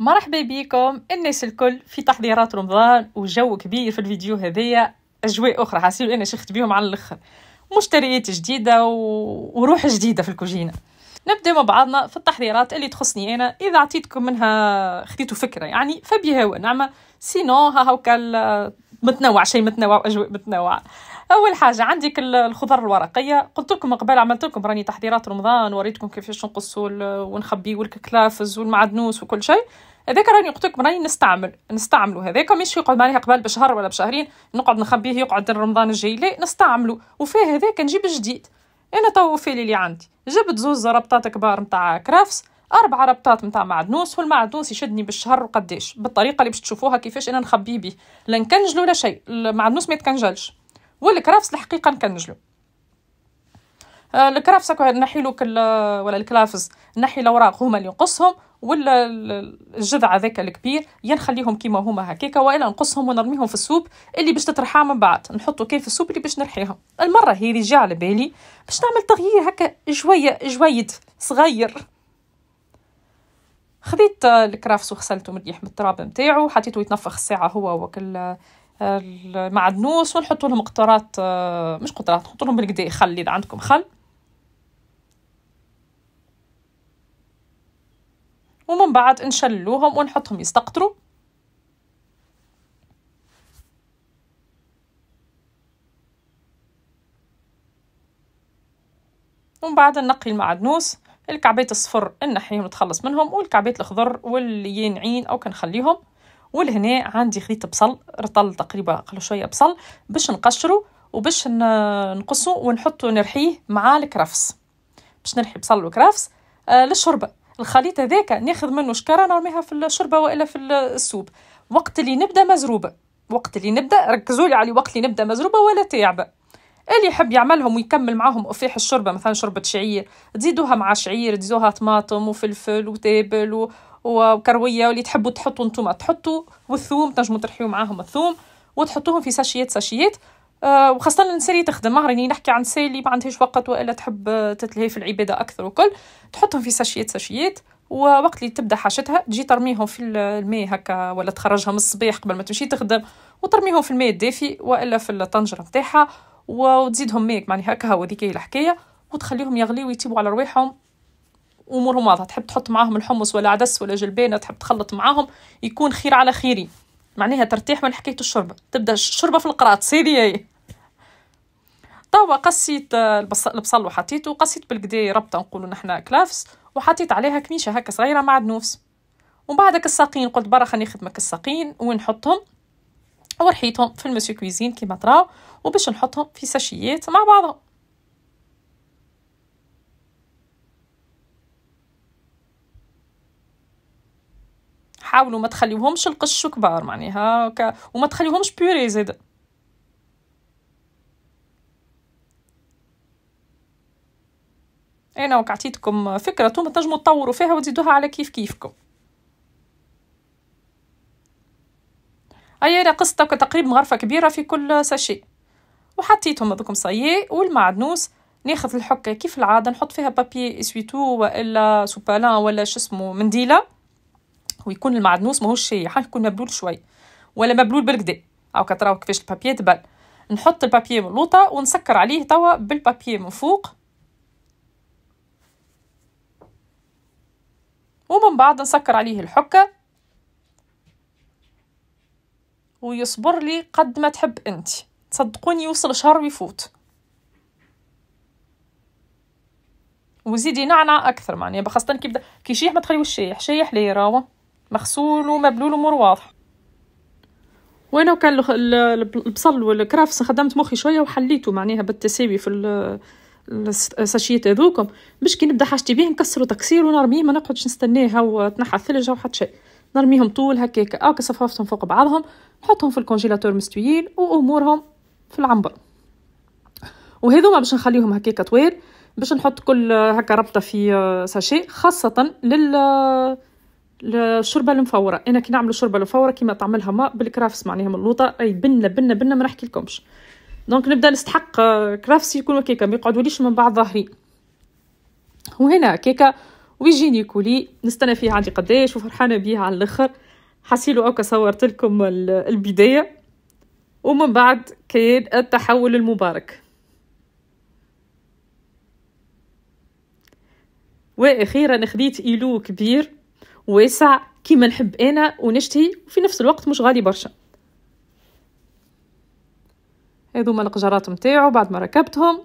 مرحبا بكم الناس الكل في تحضيرات رمضان وجو كبير في الفيديو هذية اجواء اخرى حاسين انا شخت بيهم على الاخر مشتريات جديده و... وروح جديده في الكوجينه نبدا مع بعضنا في التحضيرات اللي تخصني انا اذا عطيتكم منها خديتوا فكره يعني فبيها ونعمه سينو ها هاكا متنوع شيء متنوع واجواء متنوعه اول حاجه عندي كل الخضر الورقيه قلت لكم قبل عملت لكم راني تحضيرات رمضان وريتكم كيفاش نقصوا ونخبيه والكلافز والمعدنوس وكل شيء هذاك راني قلت لكم راني نستعمل نستعملو هذاك مش يقعد معناها قبل بشهر ولا بشهرين نقعد نخبيه يقعد رمضان الجاي لا نستعملو وفيه هذاك نجيب جديد انا تو في اللي عندي جبت زوز ربطات كبار نتاع كرافس أربع ربطات نتاع معدنوس والمعدنوس يشدني بالشهر وقداش بالطريقه اللي باش تشوفوها كيفاش انا نخبيه بيه لا نكنجلو شيء المعدنوس ما يتكنجلش والكرافس الحقيقه كنجلو آه، الكرافس هكا نحيلو آه، ولا الكلافس نحي الاوراق هما اللي نقصهم ولا الجذع هذاك الكبير يا نخليهم كيما هما هكاكا والا نقصهم ونرميهم في السوب اللي باش تترحى من بعد نحطو كيف في السوب اللي باش نرحيهم المره هي اللي جا على بالي باش نعمل تغيير هكا شويه جويد صغير خديت آه، الكرافس وغسلته مليح من التراب نتاعو حطيته يتنفخ الساعه هو وكل المعدنوس ونحط لهم قطرات آه، مش قطرات نحط لهم بالكدا خل اذا عندكم خل ومن بعد نشلوهم ونحطهم يستقطروا ومن بعد نقي المعدنوس الكعبات الصفر نحيهم نتخلص منهم والكعبات الخضر واللي ينعين او كنخليهم ولهنا عندي خليط بصل رطل تقريبا قبل شويه بصل باش نقشره وباش نقصه ونحطه نرحيه مع الكرفس باش نرحي بصل وكرفس آه للشوربه الخليط هذاك ناخذ منه شكاره نرميها في الشوربه والا في السوب وقت اللي نبدا مزروبه وقت اللي نبدا ركزوا لي على وقت اللي نبدا مزروبه ولا تاعبه اللي يحب يعملهم ويكمل معاهم أفيح الشوربة مثلا شوربة شعير تزيدوها مع شعير تزيدوها طماطم وفلفل وتابل وكرويه واللي تحبوا تحطوا نتوما تحطوا والثوم تنجموا ترحيو معاهم الثوم وتحطوهم في ساشيات ساشيات آه، وخاصة النساء تخدم راني يعني نحكي عن النساء اللي ما عندهاش وقت والا تحب تتلهي في العبادة أكثر وكل تحطهم في ساشيات ساشيات ووقت اللي تبدا حاجتها تجي ترميهم في الماء هكا ولا تخرجها من الصباح قبل ما تمشي تخدم وترميهم في الماء الدافي والا في الطنجره نتاعها وتزيدهم ماك معني هكا هو هي الحكايه وتخليهم يغليو ويتيبوا على رواحهم امورهم واضحه تحب تحط معاهم الحمص ولا عدس ولا جلبانه تحب تخلط معاهم يكون خير على خيري معناها ترتاح من حكايه الشربه تبدا الشربه في القراط هذه توا قصيت البصل وحطيته وقصيت بالكدا ربطه نقولوا نحنا كلافس وحطيت عليها كميشه هكا صغيره مع دنوس ومن بعدك الساقين قلت برا خليني نخدمك الساقين ونحطهم ورحيتهم في المسيو كويزين كيما تراو وباش نحطهم في ساشيات مع بعضهم حاولوا ما تخليوهمش القش كبار معناها ك... وما تخليوهمش بيوري زيد انا وك عطيتكم فكره نتوما تنجموا تطوروا فيها وتزيدوها على كيف كيفكم اي قصة تقريبا غرفه كبيره في كل ساشي وحطيتهم هذوكم صاي والمعدنوس ناخذ الحكه كيف العاده نحط فيها بابي اسويتو والا سوبالان ولا شو اسمه منديله ويكون المعدنوس ماهوش شايح يكون مبلول شوي ولا مبلول بالكدا او كتراو كيفاش البابيي تبل نحط البابيي من اللوطه ونسكر عليه توا بالبابيي من فوق ومن بعد نسكر عليه الحكه ويصبر لي قد ما تحب انت صدقوني يوصل شهر ويفوت وزيدي نعنع اكثر معناها خاصه كي بدا كي يشيح ما تخليوش شايح شايح ليه راهو مغسول ومبلول ومور واضحة وانا وكان البصل والكرافس خدمت مخي شويه وحليته معناها بالتساوي في الساشيات هذوكم باش كي نبدا حاجتي بيه نكسرو تكسير ونرميه ما نقعدش نستناه تنحى الثلج او حتى شيء نرميهم طول هكاك او كصفافتهم فوق بعضهم نحطهم في الكونجيلاتور مستويين وامورهم في العنبر وهذوما باش نخليهم هكاك طويل باش نحط كل هكا ربطه في ساشي خاصه لل الشوربه المفوره انا كي نعمل الشوربه المفوره كيما تعملها ما بالكرافس معناها من اللوطه اي بنه بنه بنه ما نحكي لكمش دونك نبدا نستحق آه، كرافس يكونوا كيكه ما يقعدوليش من بعض ظهري وهنا كيكه ويجيني كولي نستنى فيها عندي قداش وفرحانه بيها على الاخر حسيلو اوكا صورت لكم البدايه ومن بعد كان التحول المبارك واخيرا خديت ايلو كبير واسع كيما نحب انا ونشتهي وفي نفس الوقت مش غالي برشا هذوما القجرات نتاعو بعد ما ركبتهم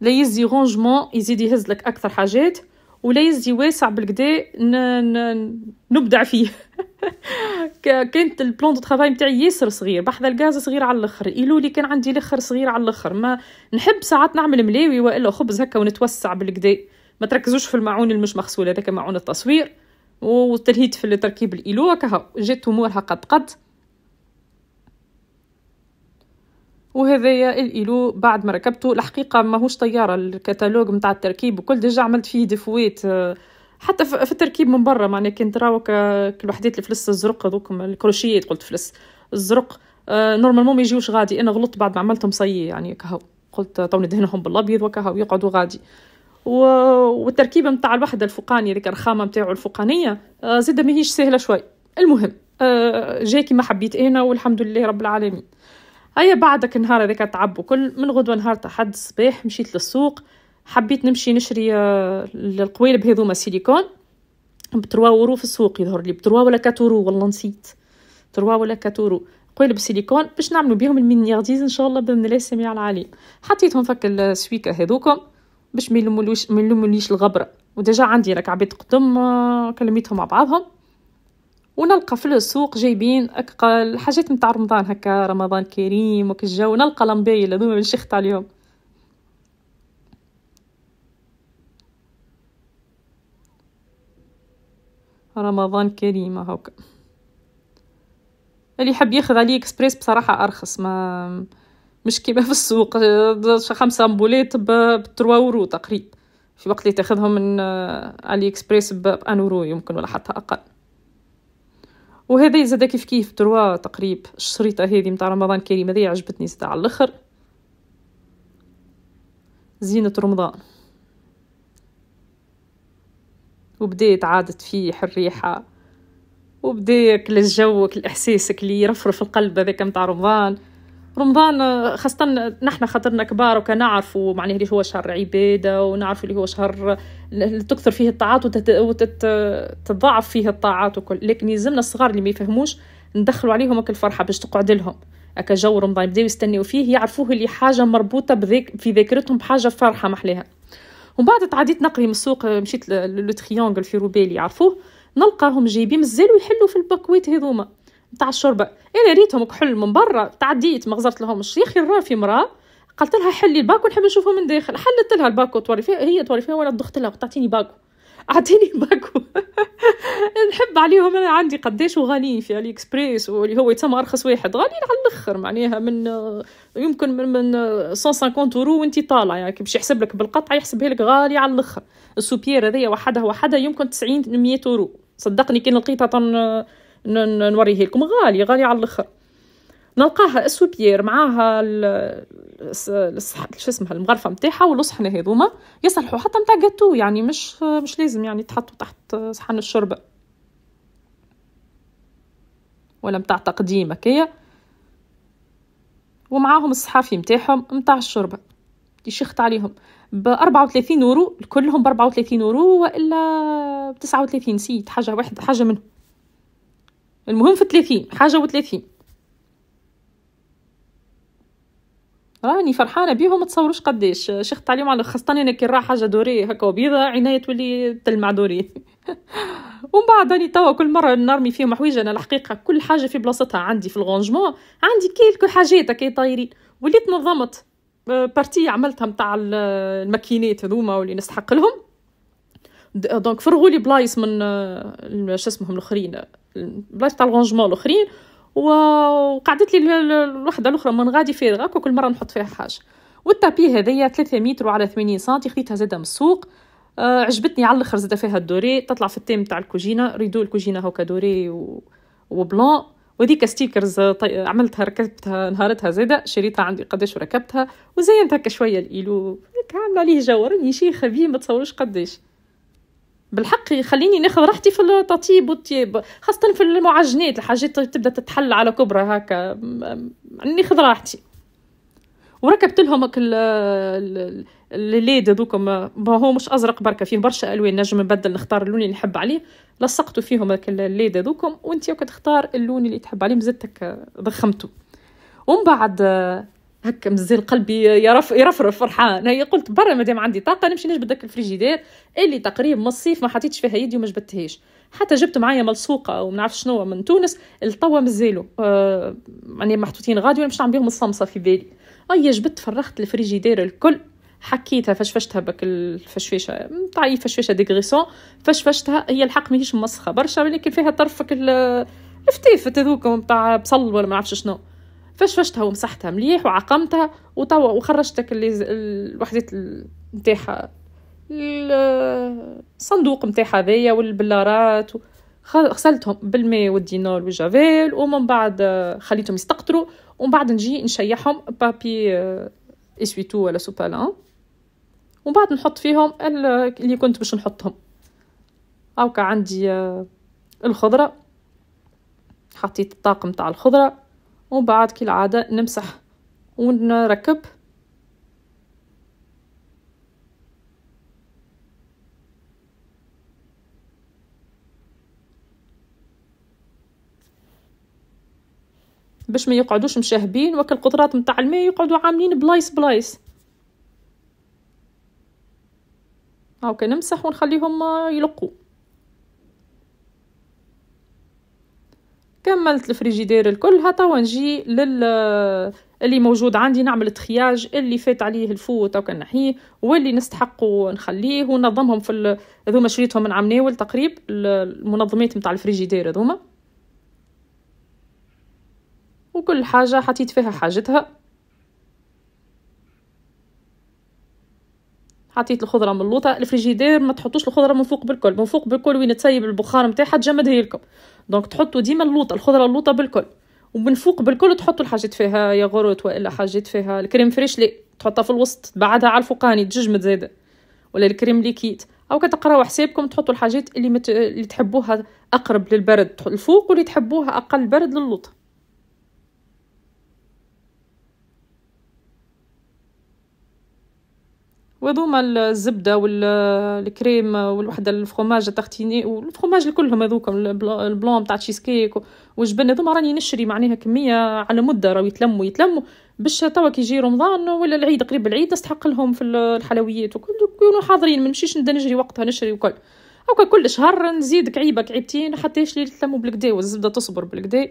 لا يزي رونجمون يزيد يهز لك اكثر حاجات ولا يزي واسع بالكدا نبدع فيه كانت البلون دو ترافاي نتاعي ياسر صغير بحذا الغاز صغير على الاخر ايلولي كان عندي الاخر صغير على الاخر ما نحب ساعات نعمل ملاوي والا خبز هكا ونتوسع بالكدا ما تركزوش في المعون المش مغسول هذاك معون التصوير والتلهيت في تركيب الايلو هكا جات أمورها قد قد وهذايا الايلو بعد ما ركبته الحقيقة ماهوش طيارة الكتالوج نتاع التركيب وكل ديجا عملت فيه دفوات حتى في التركيب من برا معناها كنت راهو الوحدات الفلس الزرق هذوك الكروشيات قلت فلس الزرق آه نورمالمون ما يجيوش غادي انا غلطت بعد ما عملتهم صي يعني كهو قلت توني دهنهم بالابيض وكهو يقعدوا غادي و... والتركيبه نتاع الوحده الفوقانيه ذيك الرخامه نتاعو الفوقانيه آه، زاده ماهيش سهله شوي المهم آه، جاي كيما حبيت انا والحمد لله رب العالمين هيا بعدك نهار هذاك تعب وكل من غدوه نهار تحد الصباح مشيت للسوق حبيت نمشي نشري القوالب آه، هذوما سيليكون بتروا ورو في السوق يظهر لي بتروا ولا كاتورو والله نسيت تروا ولا كاتورو قوالب سيليكون باش نعملوا بهم المينيارديز ان شاء الله باذن الله السميع العليم حطيتهم فك السويكه هذوكم باش ما يلمولوش ما يلموليش الغبره وديجا عندي راك عبيد قدم آه، كلميتهم مع بعضهم ونلقى في السوق جايبين اقل حاجات نتاع رمضان هكا رمضان كريم وك الجو نلقى لمبايل هذوما نشخت عليهم رمضان كريم هاكا اللي يحب ياخذ عليه اكسبريس بصراحه ارخص ما مش كيما في السوق آه، خمسة امبولات بتروا اورو تقريبا في وقت اللي تاخذهم من آه، علي اكسبريس بان اورو يمكن ولا حتى اقل وهذا زاد كيف كيف تروا تقريبا الشريطة هذه متاع رمضان كريم هذه عجبتني زاد على الاخر زينة رمضان وبديت عادت فيه الريحة وبديك كل الإحساسك اللي يرفرف القلب هذاك متاع رمضان رمضان آه، خاصة نحن خاطرنا كبار وكنعرفوا معناه اللي هو شهر عبادة ونعرف اللي هو شهر تكثر فيه الطاعات وتتضاعف فيه الطاعات وكل لكن يلزمنا الصغار اللي ما يفهموش ندخلوا عليهم هكا الفرحة باش تقعد لهم هكا جو رمضان يبداو يستنيو فيه يعرفوه اللي حاجة مربوطة بذيك في ذاكرتهم بحاجة فرحة محلاها ومن بعد تعديت نقري من السوق آه، مشيت لو تريونغل في روبيلي يعرفوه نلقاهم جايبين مازالوا يحلوا في البكويت هذوما تاع الشوربه انا ريتهم كحل من برا تعديت ما غزرت لهم الشيخ يرى في مراه قالت لها حلي الباكو نحب نشوفه من داخل حلت لها الباكو توري فيها هي توري فيها وانا ضغطت لها تعطيني باكو اعطيني باكو نحب عليهم انا عندي قداش وغاليين في علي اكسبريس واللي هو يتسمى ارخص واحد غاليين على الاخر معناها من يمكن من, من 150 اورو وانت طالع يعني باش يحسب لك بالقطعه يحسبها لك غالي على الاخر السوبيير هذيا وحدها وحدها يمكن 90 100 اورو صدقني كي لقيتها نوريه لكم غالي غالي على الاخر نلقاها اسوبيير معاها شو اسمها المغرفه نتاعها والصحنه هذوما يصلحوا حتى نتاع جاتو يعني مش مش لازم يعني تحطوا تحت صحن الشوربه ولا نتاع تقديم هكايا ومعاهم الصحافي نتاعهم نتاع الشوربه يشخت عليهم ب 34 يورو كلهم ب 34 يورو والا ب 39 نسيت حاجه واحده حاجه منهم المهم في 30 حاجه و30 راني فرحانه بيهم ما تصوروش قداش شيخ عليهم على خاصه انا كي راه حاجه دوري هكا وبيضه عينيا تولي تلمع دوري ومن بعد راني توا كل مره نرمي فيهم حويجه انا الحقيقه كل حاجه في بلاصتها عندي في الغونجمون عندي كل حاجات كي طايرين وليت نظمت بارتي آه، عملتها متاع الماكينات هذوما واللي نستحق لهم دونك فرغوا لي بلايص من آه، شو اسمهم الاخرين بلايص تاع الغونجمون الاخرين وقعدت لي الوحده الاخرى من غادي فارغه كل مره نحط فيها حاجه والتابي هذيا 3 متر وعلى 80 سنتي خديتها زاده من السوق آه عجبتني على الاخر زاده فيها الدوري تطلع في التيم تاع الكوجينه ريدو الكوجينه هكا دوري و... وبلون وهذيك ستيكرز آه، طي... عملتها ركبتها نهارتها زاده شريتها عندي قداش وركبتها وزينت هكا شويه الايلو هيك عامله عليه جو راني شي خبيه ما تصورش قداش بالحق خليني ناخذ راحتي في التطيب والطيب خاصه في المعجنات الحاجات تبدا تتحل على كبرى هكا ناخذ راحتي وركبت لهم الليد هذوكم ما هو مش ازرق بركه فيه برشا الوان نجم نبدل نختار اللون اللي نحب عليه لصقتو فيهم كل الليد هذوكم وانت تختار اللون اللي تحب عليه مزدتك ضخمته ومن بعد هكا مزال قلبي يرف يرفرف فرحان هي قلت برا مادام عندي طاقه نمشي نجبد داك الفريجيدير اللي تقريبا من الصيف ما حطيتش فيها يدي وما جبدتهاش حتى جبت معايا ملصوقه وما نعرف شنو من تونس التوا مزيلو آه يعني محطوطين غادي وانا نعمل بهم الصمصه في بالي اي جبت فرغت الفريجيدير الكل حكيتها فشفشتها بك الفشفشه نتاع اي فشفشه ديغريسون فشفشتها هي الحق ماهيش مسخه برشا ولكن فيها طرفك الفتيفه هذوك نتاع بصل ولا ما نعرفش شنو فشفشتها ومسحتها مليح وعقمتها وتوا وخرجتك اللي الوحدات نتاعها الصندوق نتاعها هذايا والبلارات غسلتهم بالماء والدينول والجافيل ومن بعد خليتهم يستقطروا ومن بعد نجي نشيحهم بابي آه، اسويتو ولا سوبالان ومن بعد نحط فيهم اللي كنت باش نحطهم هاكا عندي آه، الخضره حطيت الطاقم تاع الخضره وبعد كالعادة نمسح ونركب باش ما يقعدوش مشاهبين وكل القطرات متاع الماء يقعدوا عاملين بلايص بلايص هاكا نمسح ونخليهم يلقوا كملت الفريجيدير الكل هتوا نجي لل اللي موجود عندي نعمل تخياج اللي فات عليه الفوت او كنحيه واللي نستحقه نخليه وننظمهم في هذوما شريتهم من ناول تقريب المنظمات نتاع الفريجيدير هذوما وكل حاجة حطيت فيها حاجتها حطيت الخضره اللوطة الفريجيدير ما تحطوش الخضره من فوق بالكل من فوق بالكل وين تسيب البخار نتاعها تجمد هي لكم دونك تحطوا ديما اللوطه الخضره اللوطه بالكل ومن فوق بالكل تحطوا الحاجات فيها ياغورت والا حاجات فيها الكريم فريش لي تحطها في الوسط تبعدها على الفوقاني دجاج متزايده ولا الكريم ليكيت او كتقراو حسابكم تحطوا الحاجات اللي مت... اللي تحبوها اقرب للبرد الفوق واللي تحبوها اقل برد للوطه وهذوما الزبده والكريم والوحده الفرماج تارتيني والفرماج كلهم هذوك البلون تاع تشيز كيك والجبن هذوما راني نشري معناها كميه على مده راهو يتلموا يتلموا باش توا كي يجي رمضان ولا العيد قريب العيد نستحق لهم في الحلويات وكل يكونوا حاضرين ما نمشيش نبدا نجري وقتها نشري وكل هكا كل شهر نزيد كعيبه كعيبتين حتى يشلي يتلموا بالكدا والزبده تصبر بالكدا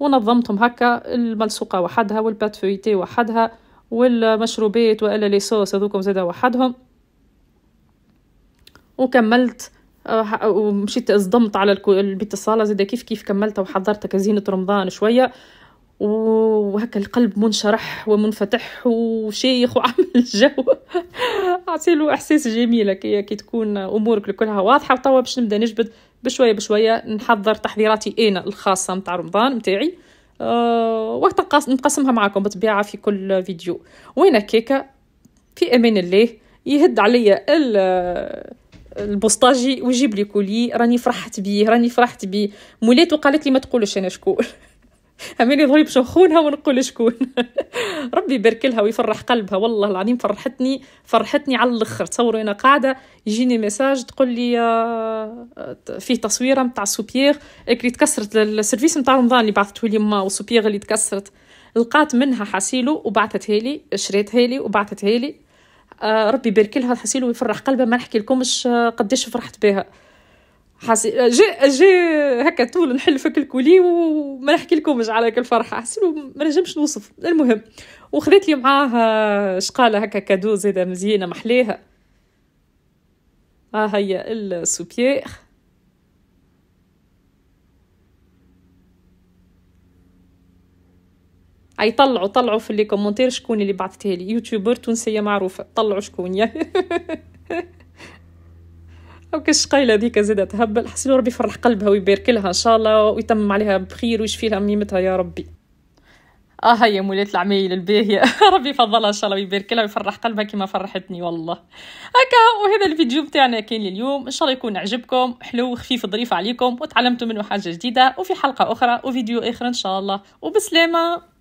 ونظمتهم هكا الملصوقه وحدها والباتفويتي وحدها والمشروبات والا لي صوص هذوكم زادا وحدهم وكملت آه، ومشيت صدمت على البيت الصالة زادا كيف كيف كملت وحضرت كزينة رمضان شوية وهكا القلب منشرح ومنفتح وشيخ وعمل جو عسيلو احساس جميل كي, كي تكون امورك كلها واضحه وتوا باش نبدا نجبد بشويه بشويه نحضر تحضيراتي انا الخاصه متاع رمضان متاعي آه، نقسمها معكم بطبيعة في كل فيديو وين كيكة في أمان الله يهد عليا البوسطاجي ويجيب لي كولي راني فرحت بيه راني فرحت بيه مولات وقالت لي ما تقولش انا شكون همين يظهر بشخونها ونقول شكون ربي يبارك لها ويفرح قلبها والله العظيم فرحتني فرحتني على الاخر تصوروا انا قاعده يجيني ميساج تقول لي آه، آه، فيه تصويره نتاع سوبيير اللي تكسرت السيرفيس نتاع رمضان اللي بعثته لي ما وسوبيير اللي تكسرت لقات منها حاسيلو وبعثتها لي شريتها لي وبعثتها لي آه، ربي يبارك لها حاسيلو ويفرح قلبها ما نحكي لكمش قداش فرحت بها حاسي آه، جا آه، جي هكا طول نحل فك الكولي وما نحكي مش على هكا الفرحه حسيت ما نجمش نوصف المهم وخذت لي معاها شقاله هكا كادو زاده مزيانه محليها ها هي السوبيير اي طلعوا طلعوا في لي كومونتير شكون اللي بعثتها لي يوتيوبر تونسيه معروفه طلعوا شكون يا وكش قايلة هذيك زادة تهبل حسيت ربي يفرح قلبها ويبارك لها إن شاء الله ويتمم عليها بخير ويشفي لها ميمتها يا ربي اه هيا مولات العمايل الباهية ربي يفضلها ان شاء الله ويبارك لها ويفرح قلبها كما فرحتني والله هكا وهذا الفيديو بتاعنا كان لليوم ان شاء الله يكون عجبكم حلو خفيف ظريف عليكم وتعلمتوا منه حاجة جديدة وفي حلقة اخرى وفيديو اخر ان شاء الله وبسلامة